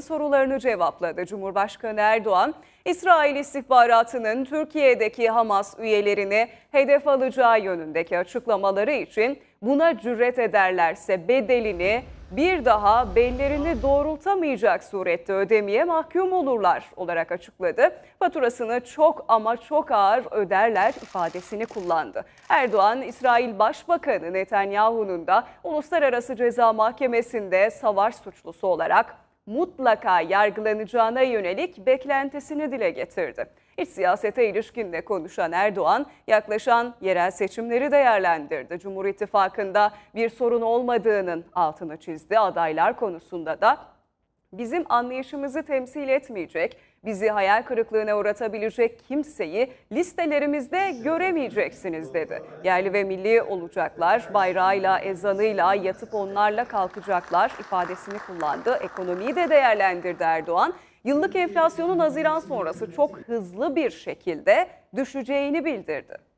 sorularını cevapladı. Cumhurbaşkanı Erdoğan, İsrail istihbaratının Türkiye'deki Hamas üyelerini hedef alacağı yönündeki açıklamaları için buna cüret ederlerse bedelini bir daha bellerini doğrultamayacak surette ödemeye mahkum olurlar olarak açıkladı. Faturasını çok ama çok ağır öderler ifadesini kullandı. Erdoğan, İsrail Başbakanı Netanyahu'nun da Uluslararası Ceza Mahkemesi'nde savaş suçlusu olarak mutlaka yargılanacağına yönelik beklentisini dile getirdi. İç siyasete ilişkin de konuşan Erdoğan, yaklaşan yerel seçimleri değerlendirdi. Cumhur İttifakı'nda bir sorun olmadığının altını çizdi. Adaylar konusunda da bizim anlayışımızı temsil etmeyecek, bizi hayal kırıklığına uğratabilecek kimseyi listelerimizde göremeyeceksiniz dedi. Yerli ve milli olacaklar, bayrağıyla, ezanıyla, yatıp onlarla kalkacaklar ifadesini kullandı. Ekonomiyi de değerlendirdi Erdoğan. Yıllık enflasyonun Haziran sonrası çok hızlı bir şekilde düşeceğini bildirdi.